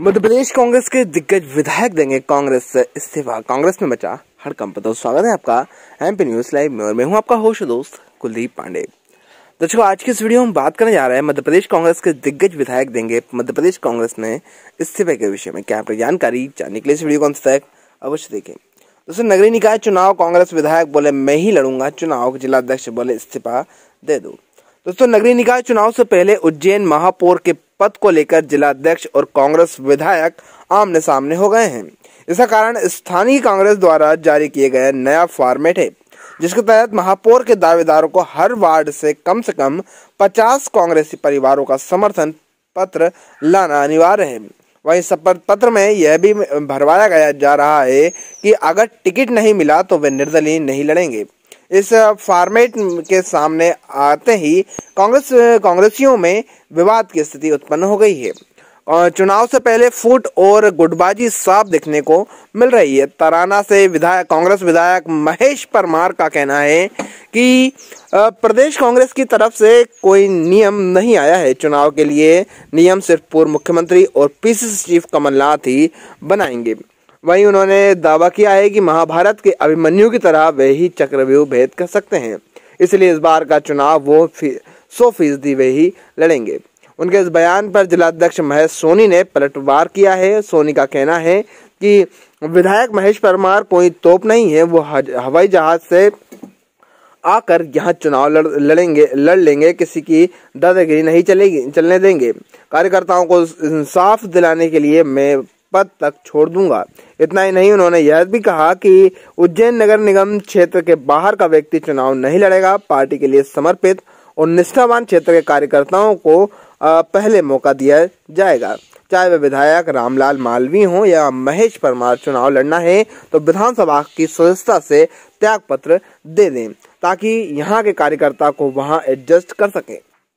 मध्य प्रदेश कांग्रेस के दिग्गज विधायक देंगे कांग्रेस से इस्तीफा कांग्रेस में बचा हड़कंप तो स्वागत है आपका एमपी न्यूज लाइव में और मैं हूं आपका होश दोस्त कुलदीप पांडे दर्शकों आज की इस वीडियो में बात करने जा रहे हैं मध्य प्रदेश कांग्रेस के दिग्गज विधायक देंगे मध्य प्रदेश कांग्रेस में इस्तीफे के विषय में क्या आपको जानकारी जानने के लिए इस वीडियो को अंत तक अवश्य देखें दोस्तों नगरीय निकाय चुनाव कांग्रेस विधायक बोले मैं ही लड़ूंगा चुनाव जिला अध्यक्ष बोले इस्तीफा दे दो दोस्तों नगरीय निकाय चुनाव से पहले उज्जैन महापौर के पद को लेकर जिलाध्यक्ष और कांग्रेस विधायक आमने सामने हो गए हैं इसका कारण स्थानीय कांग्रेस द्वारा जारी किए गए नया फॉर्मेट है जिसके तहत महापौर के दावेदारों को हर वार्ड से कम से कम 50 कांग्रेसी परिवारों का समर्थन पत्र लाना अनिवार्य है वहीं शपथ पत्र में यह भी भरवाया गया जा रहा है कि अगर टिकट नहीं मिला तो वे निर्दलीय नहीं लड़ेंगे इस फॉर्मेट के सामने आते ही कांग्रेस कांग्रेसियों में विवाद की स्थिति उत्पन्न हो गई है और चुनाव से पहले फूट और गुटबाजी साफ देखने को मिल रही है तराना से विधायक कांग्रेस विधायक महेश परमार का कहना है कि प्रदेश कांग्रेस की तरफ से कोई नियम नहीं आया है चुनाव के लिए नियम सिर्फ पूर्व मुख्यमंत्री और पीसीसी चीफ कमलनाथ ही बनाएंगे वहीं उन्होंने दावा किया है कि महाभारत के अभिमन्यु की तरह वे ही चक्रव्यूह भेद कर सकते हैं इसलिए इस बार का चुनाव वो सौ फीसदी वे ही लड़ेंगे उनके इस बयान पर जिलाध्यक्ष महेश सोनी ने पलटवार किया है सोनी का कहना है कि विधायक महेश परमार कोई तोप नहीं है वो हवाई जहाज से आकर यहाँ चुनाव लड़ लड़ेंगे लड़ लेंगे किसी की दादागिरी नहीं चलेगी चलने देंगे कार्यकर्ताओं को इंसाफ दिलाने के लिए मैं पद तक छोड़ दूंगा इतना ही नहीं उन्होंने यह भी कहा कि उज्जैन नगर निगम क्षेत्र के बाहर का व्यक्ति चुनाव नहीं लड़ेगा पार्टी के लिए समर्पित और निष्ठावान क्षेत्र के कार्यकर्ताओं को पहले मौका दिया जाएगा चाहे वे विधायक रामलाल मालवी हों या महेश परमार चुनाव लड़ना है तो विधानसभा की सदस्यता से त्याग पत्र दे दें ताकि यहाँ के कार्यकर्ता को वहाँ एडजस्ट कर सकें